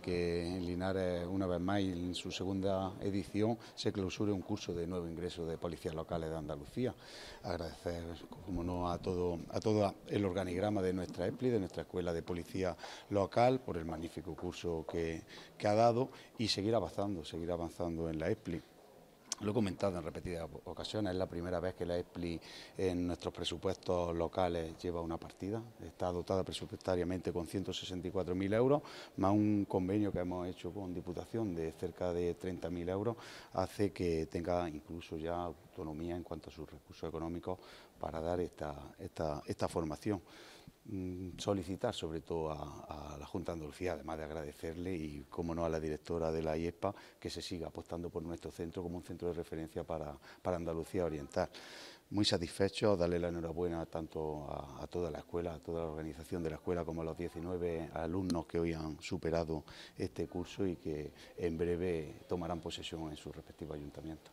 que en Linares, una vez más, en su segunda edición, se clausure un curso de nuevo ingreso de policías locales de Andalucía. Agradecer, como no, a todo, a todo el organigrama de nuestra EPLI, de nuestra Escuela de Policía Local, por el magnífico curso que, que ha dado y seguir avanzando, seguir avanzando en la EPLI. Lo he comentado en repetidas ocasiones, es la primera vez que la ESPLI en nuestros presupuestos locales lleva una partida. Está dotada presupuestariamente con 164.000 euros, más un convenio que hemos hecho con Diputación de cerca de 30.000 euros, hace que tenga incluso ya autonomía en cuanto a sus recursos económicos para dar esta, esta, esta formación. Mm, solicitar sobre todo a, la Junta de Andalucía, además de agradecerle y, como no, a la directora de la IESPA, que se siga apostando por nuestro centro como un centro de referencia para, Andalucía Oriental. Muy satisfecho, darle la enhorabuena tanto a, a, toda la escuela, a toda la organización de la escuela, como a los 19 alumnos que hoy han superado este curso y que en breve tomarán posesión en sus respectivos ayuntamientos.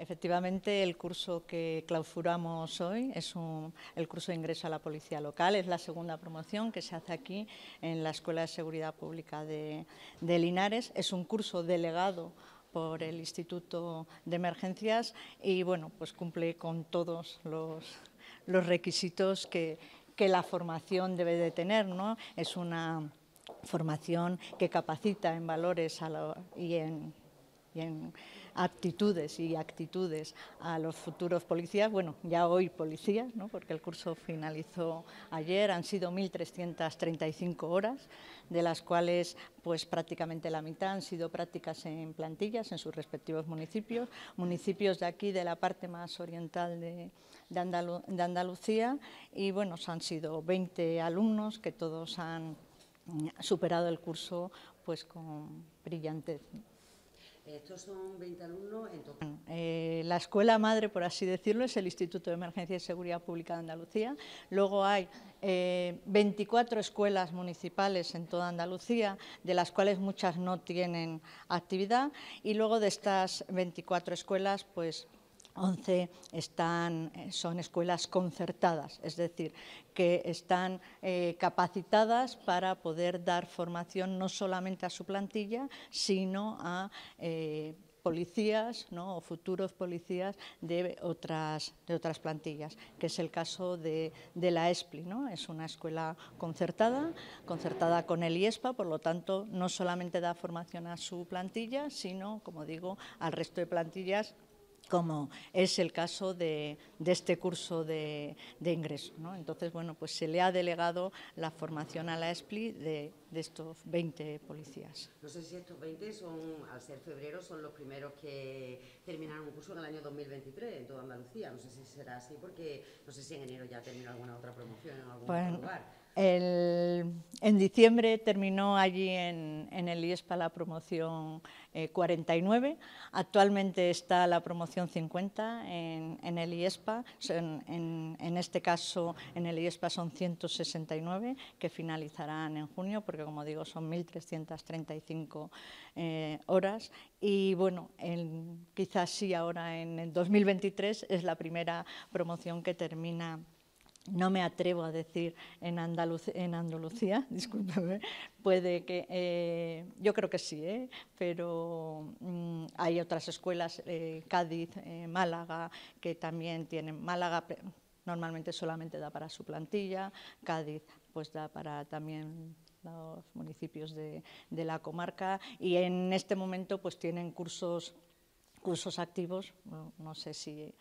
Efectivamente, el curso que clausuramos hoy es el curso de ingreso a la policía local, es la segunda promoción que se hace aquí en la Escuela de Seguridad Pública de, Linares. Es un curso delegado por el Instituto de Emergencias y bueno, pues cumple con todos los, requisitos que, la formación debe de tener, ¿no? Es una formación que capacita en valores y en aptitudes y actitudes a los futuros policías, bueno, ya hoy policías, ¿no? porque el curso finalizó ayer, han sido 1.335 horas, de las cuales pues prácticamente la mitad han sido prácticas en plantillas en sus respectivos municipios, municipios de aquí, de la parte más oriental de, de, Andalucía, y bueno, han sido 20 alumnos que todos han superado el curso pues con brillantez. Estos son 20 alumnos en total. Eh, la escuela madre, por así decirlo, es el Instituto de Emergencia y Seguridad Pública de Andalucía. Luego hay 24 eh, escuelas municipales en toda Andalucía, de las cuales muchas no tienen actividad. Y luego de estas 24 escuelas, pues 11 eh, son escuelas concertadas, es decir, que están eh, capacitadas para poder dar formación no solamente a su plantilla, sino a eh, policías o futuros policías de otras, de otras plantillas, que es el caso de, la ESPLI. Es una escuela concertada, concertada con el IESPA, por lo tanto no solamente da formación a su plantilla, sino, como digo, al resto de plantillas como es el caso de, este curso de, de ingreso. Entonces, bueno, pues se le ha delegado la formación a la ESPLI de, estos 20 policías. No sé si estos 20 son, al ser febrero, son los primeros que terminaron un curso en el año 2023 en toda Andalucía. No sé si será así porque no sé si en enero ya terminó alguna otra promoción en algún lugar en diciembre terminó allí en, el IESPA la promoción 49. Eh, Actualmente está la promoción 50 en, el IESPA. En, este caso, en el IESPA son 169 que finalizarán en junio, porque como digo, son 1.335 eh, horas. Y bueno, quizás sí ahora en 2023 es la primera promoción que termina no me atrevo a decir en, Andalucía, en puede que, eh, yo creo que sí, ¿eh? pero mm, hay otras escuelas, eh, Cádiz, Málaga, que también tienen, Málaga normalmente solamente da para su plantilla, Cádiz pues da para también los municipios de, la comarca y en este momento pues tienen cursos, cursos activos, no sé si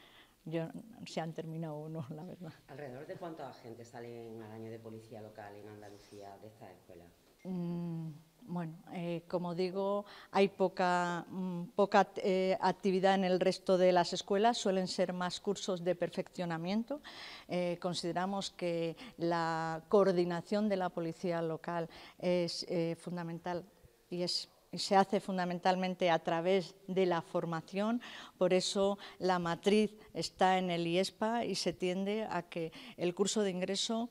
se han terminado o no, la verdad. ¿Alrededor de gente agentes salen al año de policía local en Andalucía de esta escuela? Mm, bueno, eh, como digo, hay poca, mm, poca eh, actividad en el resto de las escuelas, suelen ser más cursos de perfeccionamiento. Eh, consideramos que la coordinación de la policía local es fundamental y es y se hace fundamentalmente a través de la formación, por eso la matriz está en el IESPA y se tiende a que el curso de ingreso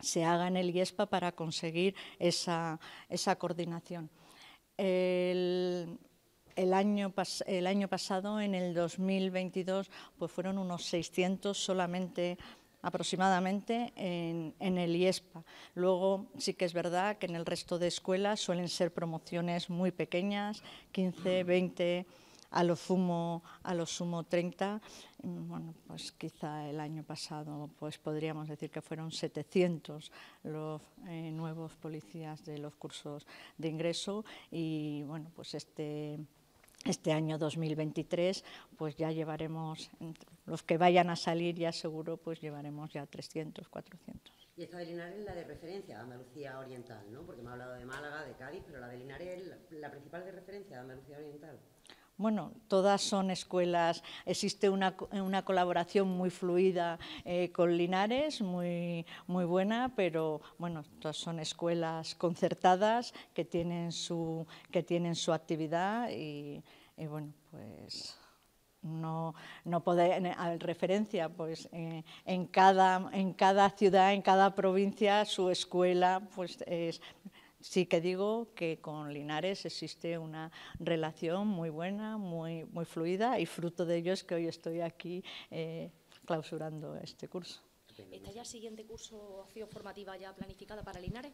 se haga en el IESPA para conseguir esa, coordinación. El, el año, pasado, en el 2022, pues fueron unos 600 solamente aproximadamente en, el IESPA. Luego sí que es verdad que en el resto de escuelas suelen ser promociones muy pequeñas, 15, 20, mm. a lo sumo, a lo sumo 30. Mm, bueno, pues quizá el año pasado pues podríamos decir que fueron 700 los eh, nuevos policías de los cursos de ingreso y bueno, pues este este año 2023, pues ya llevaremos, los que vayan a salir ya seguro, pues llevaremos ya 300, 400. Y esta de Linares es la de referencia de Andalucía Oriental, ¿no? Porque me ha hablado de Málaga, de Cádiz, pero la de Linares es la, la principal de referencia de Andalucía Oriental. Bueno, todas son escuelas, existe una, una colaboración muy fluida eh, con Linares, muy, muy buena, pero bueno, todas son escuelas concertadas que tienen su, que tienen su actividad y, bueno, pues no, no poder, en referencia, pues eh, en, cada, en cada ciudad, en cada provincia, su escuela pues, es sí que digo que con Linares existe una relación muy buena, muy, muy fluida y fruto de ello es que hoy estoy aquí eh, clausurando este curso. ¿Está ya el siguiente curso, acción formativa ya planificada para Linares?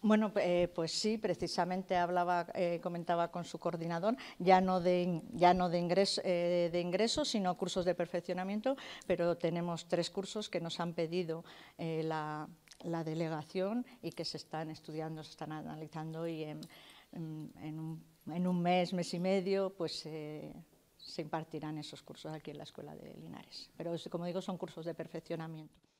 Bueno, eh, pues sí, precisamente hablaba, eh, comentaba con su coordinador, ya no de, ya no de, ingreso, de ingresos, sino cursos de perfeccionamiento, pero tenemos tres cursos que nos han pedido la, la delegación y que se están estudiando, se están analizando y en, un, mes, mes y medio, pues eh, se impartirán esos cursos aquí en la Escuela de Linares. Pero como digo, son cursos de perfeccionamiento.